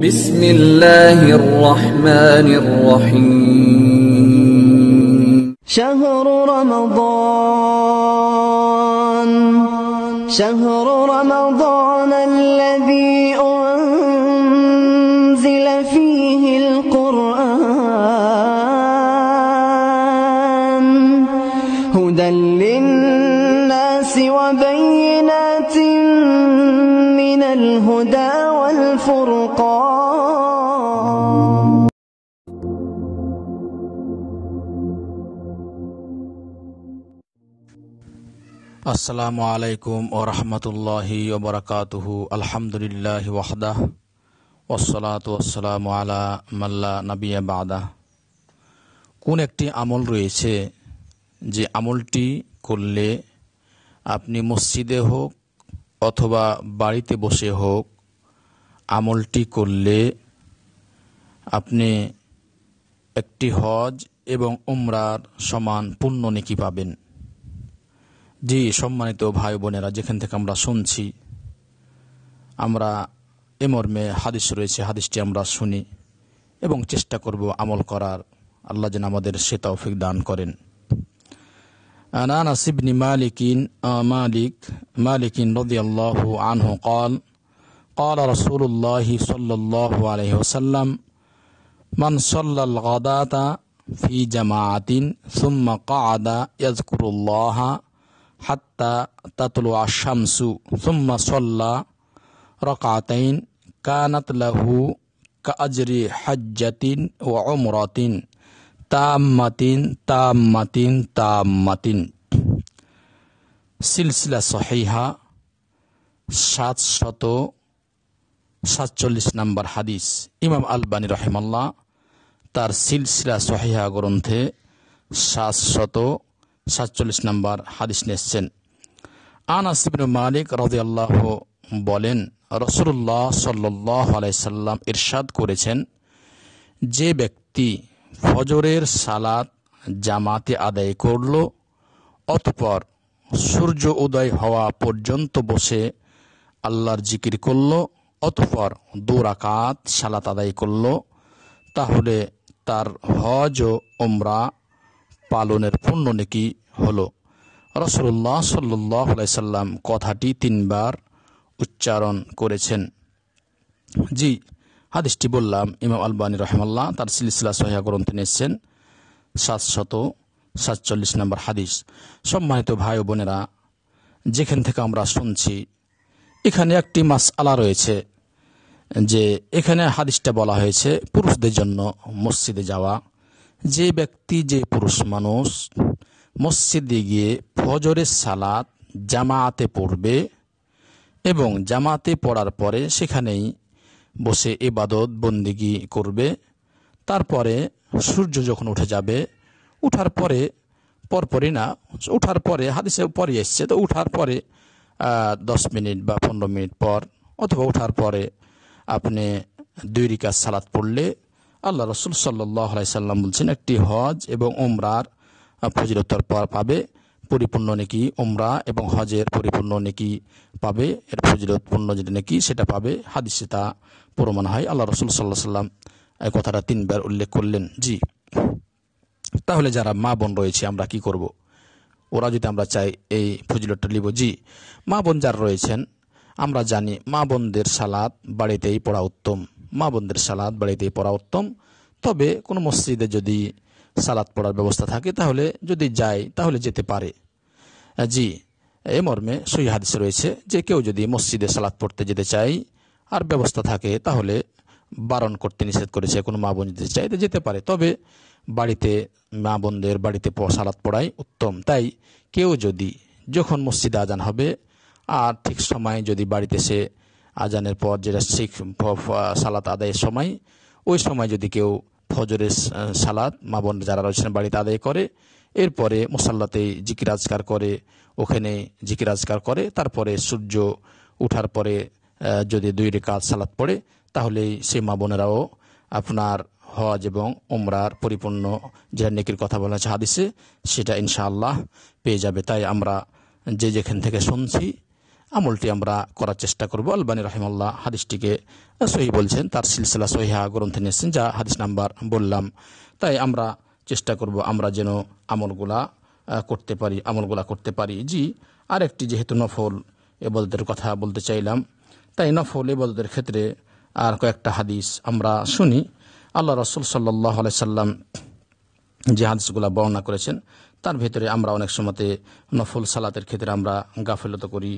بسم الله الرحمن الرحيم شهر رمضان شهر رمضان আসসালামু আলাইকুম ও রহমতুল্লাহি ওবরাকাতুহু আলহামদুলিল্লাহ ওয়াহদাহ ওসলাত ওসালাম আলা মাল্লা নাবিয়া বাদা কোন একটি আমল রয়েছে যে আমলটি করলে আপনি মসজিদে হোক অথবা বাড়িতে বসে হোক আমলটি করলে আপনি একটি হজ এবং উমরার সমান পুণ্য নেকি পাবেন জি সম্মানিত ভাই বোনেরা যেখান থেকে আমরা শুনছি আমরা এ মর্মে হাদিস রয়েছে হাদিসটি আমরা শুনি এবং চেষ্টা করব আমল করার আল্লাহ যেন আমাদের সে তৌফিক দান করেন আনানাস ইবনে মালিকিন মালিক মালিকিন আল্লাহ আনহু قال قال رسول الله صلى الله عليه وسلم من صلى الغداة في جماعة ثم قعد يذكر الله হাত্তা তাতলু আশামসু সুম্মা সল্লা রকাতাইন কানাত লাহু কাজরি হাজ্জাতিন ও অমরাতিন তাম্মাতিন তাম্মাতিন তাম্মাতিন সিলসিলা সহিহা সাত শত সাতচল্লিশ নম্বর হাদিস ইমাম আলবানী রহেমাল্লাহ তার সিলসিলা সহিহা গ্রন্থে সাত শত সাতচল্লিশ নম্বর হাদিস নিয়েছেন আনাসিবিন ইবনু মালিক রাজিয়াল্লাহ বলেন রসুল্লাহ সাল্লাহ আলাইসাল্লাম ইরশাদ করেছেন যে ব্যক্তি ফজরের সালাত জামাতে আদায় করল অতপর সূর্য উদয় হওয়া পর্যন্ত বসে আল্লাহর জিকির করল অতপর দুরাকাত সালাত আদায় করল তাহলে তার হজ ও ওমরা পালনের পণ্য নাকি হলো রসুল্লাহ সাল্লাইসাল্লাম কথাটি তিনবার উচ্চারণ করেছেন জি হাদিসটি বললাম ইমাম আলবানী রহমাল্লাহ তার সিলসিলা সহিয়া গ্রন্থে নিয়েছেন শত সাতচল্লিশ নম্বর হাদিস সম্মানিত ভাই ও বোনেরা যেখান থেকে আমরা শুনছি এখানে একটি মাস আলা রয়েছে যে এখানে হাদিসটা বলা হয়েছে পুরুষদের জন্য মসজিদে যাওয়া যে ব্যক্তি যে পুরুষ মানুষ মসজিদে গিয়ে ফজরের সালাত জামাতে পড়বে এবং জামাতে পড়ার পরে সেখানেই বসে এবাদত বন্দিগি করবে তারপরে সূর্য যখন উঠে যাবে উঠার পরে পরপরই না উঠার পরে হাদিসে পরে এসছে তো উঠার পরে দশ মিনিট বা পনেরো মিনিট পর অথবা উঠার পরে আপনি দুই রিকাজ সালাত পড়লে আল্লাহ রসুল সাল্লাহ সাল্লাম বলছেন একটি হজ এবং ওমরার ফজিলতার পাবে পরিপূর্ণ নেকি ওমরা এবং হজের পরিপূর্ণ নেকি পাবে এর ফজিলত পূর্ণ যেটা নেকি সেটা পাবে হাদিসে তা প্রমাণ হয় আল্লাহ রসুল সাল্লাহ সাল্লাম এই কথাটা তিনবার উল্লেখ করলেন জি তাহলে যারা মা বোন রয়েছে আমরা কি করব। ওরা যদি আমরা চাই এই ফজিলতটা নিব জি মা বোন যারা রয়েছেন আমরা জানি মা বোনদের সালাদ বাড়িতেই পড়া উত্তম মা বোনদের সালাদ বাড়িতেই পড়া উত্তম তবে কোনো মসজিদে যদি সালাত পড়ার ব্যবস্থা থাকে তাহলে যদি যায় তাহলে যেতে পারে জি এ মর্মে সহি হাদিস রয়েছে যে কেউ যদি মসজিদে সালাত পড়তে যেতে চায় আর ব্যবস্থা থাকে তাহলে বারণ করতে নিষেধ করেছে কোনো মা বোন যদি চাইতে যেতে পারে তবে বাড়িতে মা বোনদের বাড়িতে সালাত পড়াই উত্তম তাই কেউ যদি যখন মসজিদে আজান হবে আর ঠিক সময়ে যদি বাড়িতে সে আজানের পর যেটা শিখ সালাত আদায়ের সময় ওই সময় যদি কেউ ফজরের সালাদ মা বোন যারা রয়েছেন বাড়িতে আদায় করে এরপরে মোসাল্লাতে জিকিরাজকার করে ওখানে জিকিরাজকার করে তারপরে সূর্য উঠার পরে যদি দুই রেখাত সালাদ পড়ে তাহলেই সেই মা বোনেরাও আপনার হজ এবং ওমরার পরিপূর্ণ যেটা নেকির কথা বলা হয়েছে হাদিসে সেটা ইনশাআল্লাহ পেয়ে যাবে তাই আমরা যে যেখান থেকে শুনছি আমলটি আমরা করার চেষ্টা করব আলবানী রহিমাল্লাহ হাদিসটিকে সহি বলছেন তার সিলসিলা সহিহা গ্রন্থে নিয়েছেন যা হাদিস নাম্বার বললাম তাই আমরা চেষ্টা করব আমরা যেন আমলগুলা করতে পারি আমলগুলা করতে পারি জি আরেকটি যেহেতু নফল এবাদতের কথা বলতে চাইলাম তাই নফল এবাদতের ক্ষেত্রে আর কয়েকটা হাদিস আমরা শুনি আল্লাহ রসুল সাল্লাহ আলাই সাল্লাম যে হাদিসগুলো বর্ণনা করেছেন তার ভেতরে আমরা অনেক সময়তে নফল সালাতের ক্ষেত্রে আমরা গাফিলতা করি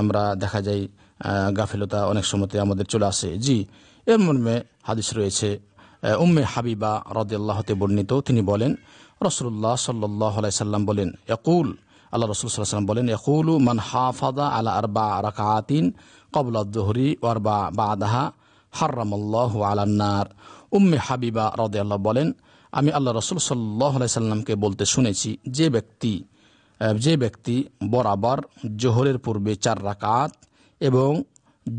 আমরা দেখা যায় গাফিলতা অনেক সময়তে আমাদের চলে আসে জি এর মর্মে হাদিস রয়েছে উম্মে হাবিবা রদাল্লাহতে বর্ণিত তিনি বলেন রসুল্লাহ সাল্লাইসাল্লাম বলেন একুল আল্লাহ রসুল সাল্লাম বলেন একুল মান হাফাদা আলা আর বা রাকাতিন কবলা দোহরি ওয়ার বা বা আদাহা হার্রামল্লাহ আলান্নার উম্মে হাবিবা রদে আল্লাহ বলেন আমি আল্লাহ রসুল সাল্লাহ সাল্লামকে বলতে শুনেছি যে ব্যক্তি যে ব্যক্তি বরাবর জোহরের পূর্বে চার রাকাত এবং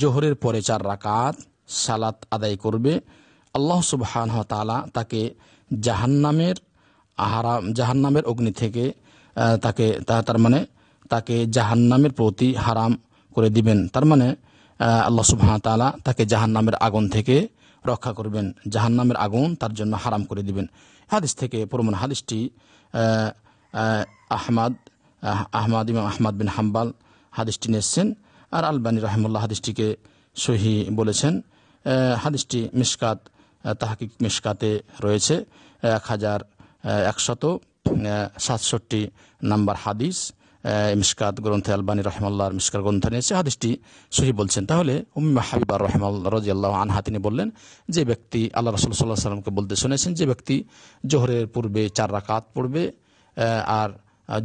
জোহরের পরে চার রাকাত সালাত আদায় করবে আল্লাহ সুবহান তালা তাকে জাহান্নামের আহারাম জাহান্নামের অগ্নি থেকে তাকে তার মানে তাকে জাহান্নামের প্রতি হারাম করে দিবেন তার মানে আল্লাহ সুবহান তালা তাকে জাহান্নামের আগুন থেকে রক্ষা করবেন জাহান্নামের আগুন তার জন্য হারাম করে দিবেন হাদিস থেকে প্রমাণ হাদিসটি আহমাদ আহমাদ ইমাম আহমাদ বিন হাম্বাল হাদিসটি নিয়েছেন আর আলবানি রহমুল্লাহ হাদিসটিকে সহি বলেছেন হাদিসটি মিসকাত তাহাকিক মিসকাতে রয়েছে এক হাজার একশত সাতষট্টি নাম্বার হাদিস মিসকাত গ্রন্থে আলবানী রহমাল্লাহ মিসকার গ্রন্থ নিয়েছে হাদিসটি সহি বলছেন তাহলে উম্মা হাবিবা রহমাল রাজি আল্লাহ আনহা তিনি বললেন যে ব্যক্তি আল্লাহ রসুল সাল্লাহ সাল্লামকে বলতে শুনেছেন যে ব্যক্তি জোহরের পূর্বে চার রাকাত পড়বে আর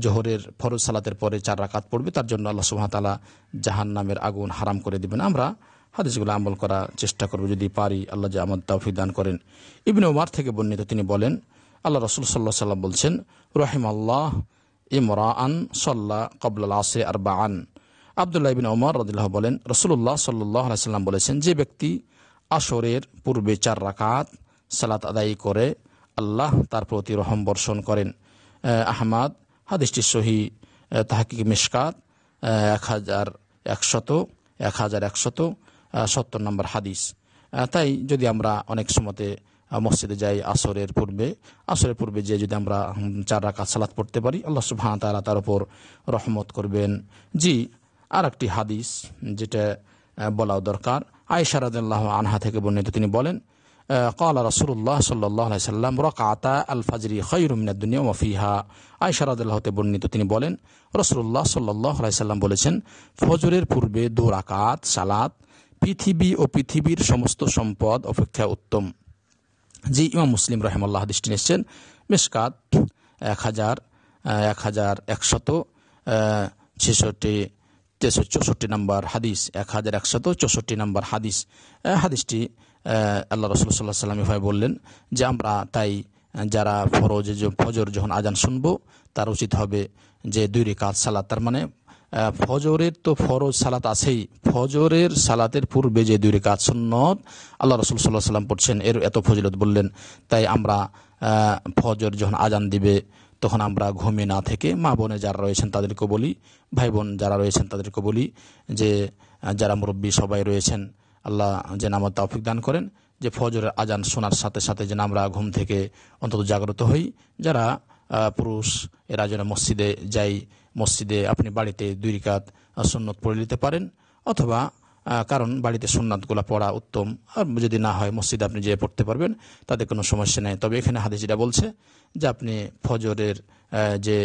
জোহরের ফরজ সালাতের পরে চার রাকাত পড়বে তার জন্য আল্লাহ তালা জাহান নামের আগুন হারাম করে দেবেন আমরা হাদিসগুলো আমল করার চেষ্টা করব যদি পারি আল্লাহ যে আমদ তাওফি দান করেন ইবনে ওমার থেকে বর্ণিত তিনি বলেন আল্লাহ রসুল সাল্লাহ সাল্লাম বলছেন রহিম আল্লাহ ইমরাআন সল্লা কবলাল আসে আর বাআন আবদুল্লাহ বিন ওমর রদুল্লাহ বলেন রসুল্লাহ সাল্লাহ সাল্লাম বলেছেন যে ব্যক্তি আসরের পূর্বে চার রাকাত সালাত আদায়ী করে আল্লাহ তার প্রতি রহম বর্ষণ করেন আহমাদ হাদিসটি সহি তাহাকিক মিসকাত এক হাজার একশত এক হাজার একশত সত্তর নম্বর হাদিস তাই যদি আমরা অনেক সময়তে মসজিদে যাই আসরের পূর্বে আসরের পূর্বে যে যদি আমরা চার রাকাত সালাত পড়তে পারি আল্লাহ সুবহান তালা তার উপর রহমত করবেন জি আর একটি হাদিস যেটা বলাও দরকার আয়সা রাজাল্লাহ আনহা থেকে বর্ণিত তিনি বলেন قال رسول الله صلى الله عليه وسلم ركعتا الفجر خير من الدنيا وفيها আয়েশা বর্ণিত তিনি বলেন রাসূলুল্লাহ সাল্লাল্লাহু আলাইহি সাল্লাম বলেছেন ফজরের পূর্বে দু রাকাত সালাত পৃথিবী ও পৃথিবীর সমস্ত সম্পদ অপেক্ষা উত্তম জি ইমাম মুসলিম রহমাল্লাহ হাদিসটি নিয়েছেন মিসকাত এক হাজার এক হাজার একশত ছেষট্টি তেষট্টি চৌষট্টি নম্বর হাদিস এক হাজার একশত চৌষট্টি নম্বর হাদিস হাদিসটি আল্লাহ রসুল সাল্লাহ সাল্লামী ভাই বললেন যে আমরা তাই যারা ফরজ ফজর যখন আজান শুনব তার উচিত হবে যে দুই রেখাত সালাত তার মানে ফজরের তো ফরজ সালাত আছেই ফজরের সালাতের পূর্বে যে দুই রেখা সুন্নত আল্লাহ রসুল সাল্লাহ সাল্লাম পড়ছেন এর এত ফজিলত বললেন তাই আমরা ফজর যখন আজান দিবে তখন আমরা ঘুমে না থেকে মা বোনে যারা রয়েছেন তাদেরকে বলি ভাই বোন যারা রয়েছেন তাদেরকে বলি যে যারা মুরব্বী সবাই রয়েছেন আল্লাহ যে আমার তাফিক দান করেন যে ফজরের আজান শোনার সাথে সাথে যেন আমরা ঘুম থেকে অন্তত জাগ্রত হই যারা পুরুষ এরা যেন মসজিদে যাই মসজিদে আপনি বাড়িতে দুই রিকাত সুন্নত পড়ে নিতে পারেন অথবা কারণ বাড়িতে সুন্নাতগুলা পড়া উত্তম আর যদি না হয় মসজিদে আপনি যেয়ে পড়তে পারবেন তাতে কোনো সমস্যা নেই তবে এখানে হাদিসিরা যেটা বলছে যে আপনি ফজরের যে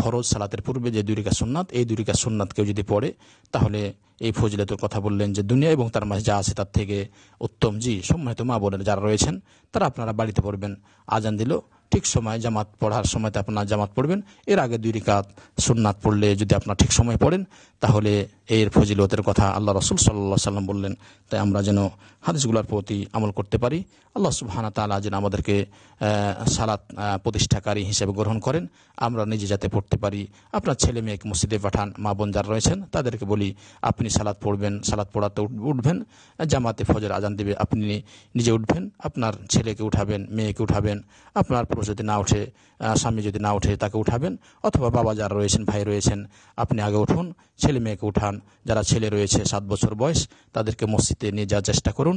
ফরজ সালাতের পূর্বে যে দুরিকা সুন্নাত এই দুরিকা সুন্নাত কেউ যদি পড়ে তাহলে এই ফজিলাতের কথা বললেন যে দুনিয়া এবং তার মাঝে যা আছে তার থেকে উত্তম জি সম্মানিত মা বোনের যারা রয়েছেন তারা আপনারা বাড়িতে পড়বেন আজান দিল ঠিক সময় জামাত পড়ার সময়তে আপনার জামাত পড়বেন এর আগে দুই রেখাত সোননাথ পড়লে যদি আপনার ঠিক সময় পড়েন তাহলে এর ফজিলতের কথা আল্লাহ রসুল সাল্লাহ সাল্লাম বললেন তাই আমরা যেন হাদিসগুলোর প্রতি আমল করতে পারি আল্লাহ সুবাহানা তালা যেন আমাদেরকে সালাত প্রতিষ্ঠাকারী হিসেবে গ্রহণ করেন আমরা নিজে যাতে পড়তে পারি আপনার ছেলে মেয়েকে মসজিদে পাঠান মা বোন যারা রয়েছেন তাদেরকে বলি আপনি সালাদ পড়বেন সালাদ পড়াতে উঠবেন জামাতে ফজর আজান দেবে আপনি নিজে উঠবেন আপনার ছেলেকে উঠাবেন মেয়েকে উঠাবেন আপনার পুরুষ যদি না উঠে স্বামী যদি না উঠে তাকে উঠাবেন অথবা বাবা যারা রয়েছেন ভাই রয়েছেন আপনি আগে উঠুন ছেলে মেয়েকে উঠান সন্তান যারা ছেলে রয়েছে সাত বছর বয়স তাদেরকে মসজিদে নিয়ে যাওয়ার চেষ্টা করুন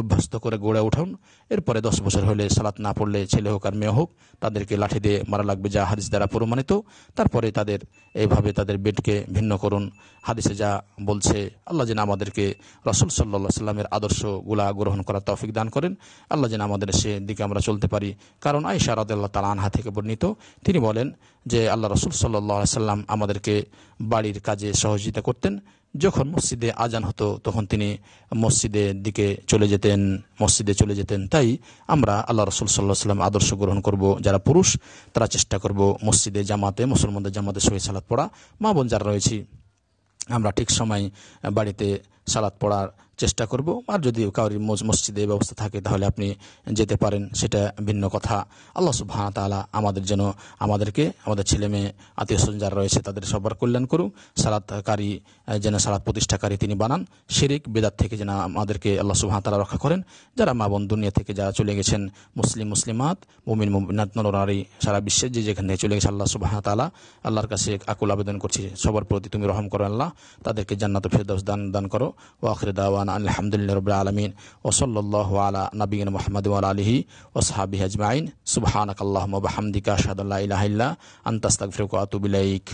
অভ্যস্ত করে গড়ে উঠুন এরপরে দশ বছর হলে সালাত না পড়লে ছেলে হোক আর মেয়ে হোক তাদেরকে লাঠি দিয়ে মারা লাগবে যা হাদিস দ্বারা প্রমাণিত তারপরে তাদের এইভাবে তাদের বেডকে ভিন্ন করুন হাদিসে যা বলছে আল্লাহ যেন আমাদেরকে রসুল সাল্লা সাল্লামের আদর্শগুলা গ্রহণ করার তফিক দান করেন আল্লাহ যেন আমাদের সে দিকে আমরা চলতে পারি কারণ আয়সা রাদ আল্লাহ তালা আনহা থেকে বর্ণিত তিনি বলেন যে আল্লাহ রসুল সাল্লাহ সাল্লাম আমাদেরকে বাড়ির কাজে সহযোগিতা করতেন যখন মসজিদে আজান হতো তখন তিনি মসজিদের দিকে চলে যেতেন মসজিদে চলে যেতেন তাই আমরা আল্লাহ রসুল সাল্লাহ সাল্লাম আদর্শ গ্রহণ করব যারা পুরুষ তারা চেষ্টা করব মসজিদে জামাতে মুসলমানদের জামাতে সহি সালাত পড়া মা বোন যারা রয়েছি আমরা ঠিক সময় বাড়িতে সালাত পড়ার চেষ্টা করব আর যদি কাউরি মসজিদে ব্যবস্থা থাকে তাহলে আপনি যেতে পারেন সেটা ভিন্ন কথা আল্লাহ সুবাহ তালা আমাদের যেন আমাদেরকে আমাদের ছেলে মেয়ে আত্মীয় স্বজন যারা রয়েছে তাদের সবার কল্যাণ করুক সালাতকারী যেন সালাত প্রতিষ্ঠাকারী তিনি বানান শিরিক বেদাত থেকে যেন আমাদেরকে আল্লাহ সুবাহ তালা রক্ষা করেন যারা মা বোন দুনিয়া থেকে যারা চলে গেছেন মুসলিম মুসলিমাত মুমিন মুমিনাত নরারি সারা বিশ্বের যে যেখান থেকে চলে গেছে আল্লাহ সুবাহ তালা আল্লাহর কাছে আকুল আবেদন করছি সবার প্রতি তুমি রহম করো আল্লাহ তাদেরকে জান্নাত ফেরদাস দান দান করো وآخر دعوانا أن الحمد لله رب العالمين وصلى الله على نبينا محمد وعلى آله وصحبه أجمعين سبحانك اللهم وبحمدك أشهد أن لا إله إلا أنت أستغفرك وأتوب إليك